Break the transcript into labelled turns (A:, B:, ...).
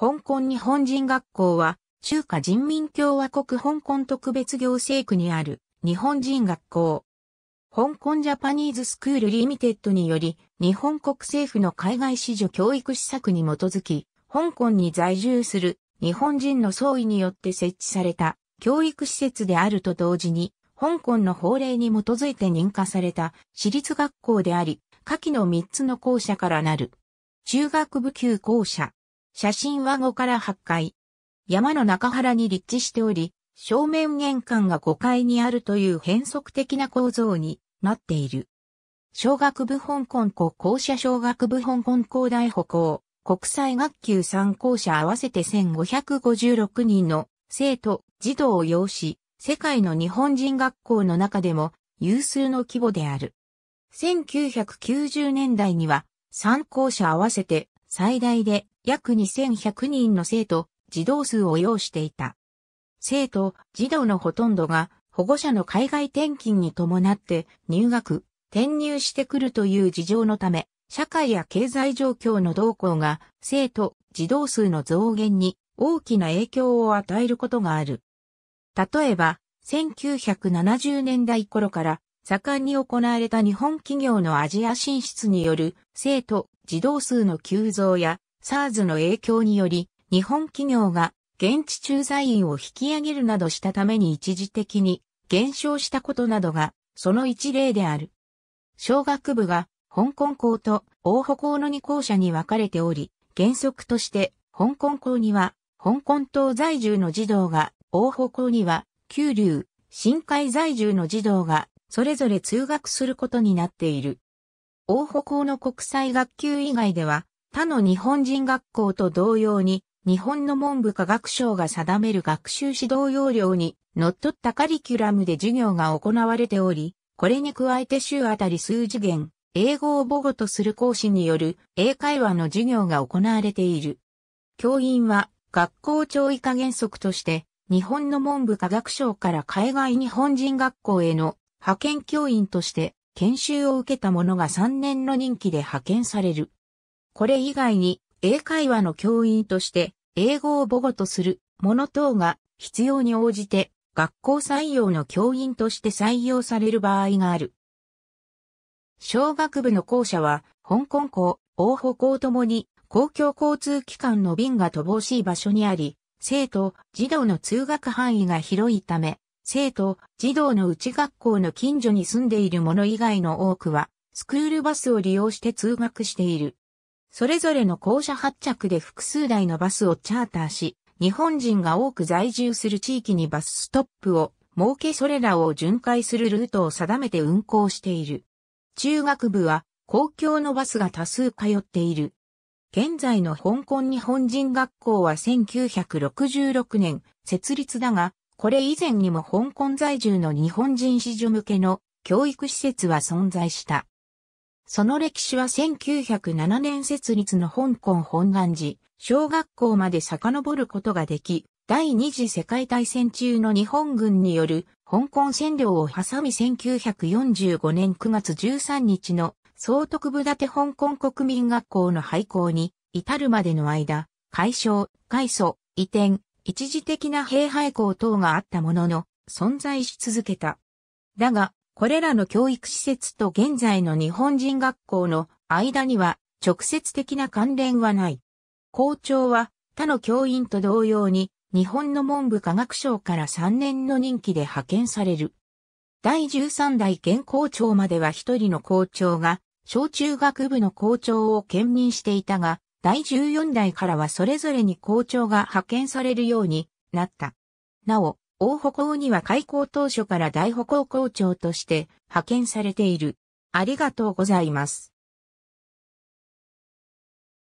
A: 香港日本人学校は、中華人民共和国香港特別行政区にある日本人学校。香港ジャパニーズスクールリミテッドにより、日本国政府の海外子女教育施策に基づき、香港に在住する日本人の総意によって設置された教育施設であると同時に、香港の法令に基づいて認可された私立学校であり、下記の3つの校舎からなる。中学部級校舎、写真は5から8階。山の中原に立地しており、正面玄関が5階にあるという変則的な構造になっている。小学部香港校校舎小学部香港校大歩行、国際学級3校舎合わせて1556人の生徒、児童を要し、世界の日本人学校の中でも有数の規模である。1990年代には3校舎合わせて最大で約2100人の生徒、児童数を要していた。生徒、児童のほとんどが保護者の海外転勤に伴って入学、転入してくるという事情のため、社会や経済状況の動向が生徒、児童数の増減に大きな影響を与えることがある。例えば、1970年代頃から盛んに行われた日本企業のアジア進出による生徒、児童数の急増や SARS の影響により、日本企業が現地駐在員を引き上げるなどしたために一時的に減少したことなどが、その一例である。小学部が香港校と大歩校の2校舎に分かれており、原則として香港校には香港島在住の児童が、大歩校には九龍、深海在住の児童がそれぞれ通学することになっている。大歩校の国際学級以外では他の日本人学校と同様に、日本の文部科学省が定める学習指導要領に、のっとったカリキュラムで授業が行われており、これに加えて週あたり数次元、英語を母語とする講師による英会話の授業が行われている。教員は学校超以下原則として、日本の文部科学省から海外日本人学校への派遣教員として研修を受けた者が3年の任期で派遣される。これ以外に英会話の教員として英語を母語とするもの等が必要に応じて学校採用の教員として採用される場合がある。小学部の校舎は香港校、大歩校ともに公共交通機関の便が乏しい場所にあり、生徒、児童の通学範囲が広いため、生徒、児童の内学校の近所に住んでいる者以外の多くは、スクールバスを利用して通学している。それぞれの校舎発着で複数台のバスをチャーターし、日本人が多く在住する地域にバスストップを設けそれらを巡回するルートを定めて運行している。中学部は公共のバスが多数通っている。現在の香港日本人学校は1966年設立だが、これ以前にも香港在住の日本人子女向けの教育施設は存在した。その歴史は1907年設立の香港本願寺、小学校まで遡ることができ、第二次世界大戦中の日本軍による香港占領を挟み1945年9月13日の総督部立香港国民学校の廃校に至るまでの間、解消、改組、移転、一時的な兵廃校等があったものの、存在し続けた。だが、これらの教育施設と現在の日本人学校の間には直接的な関連はない。校長は他の教員と同様に日本の文部科学省から3年の任期で派遣される。第13代現校長までは一人の校長が小中学部の校長を兼任していたが、第14代からはそれぞれに校長が派遣されるようになった。なお、大歩行には開校当初から大歩行校長として派遣されている。ありがとうございます。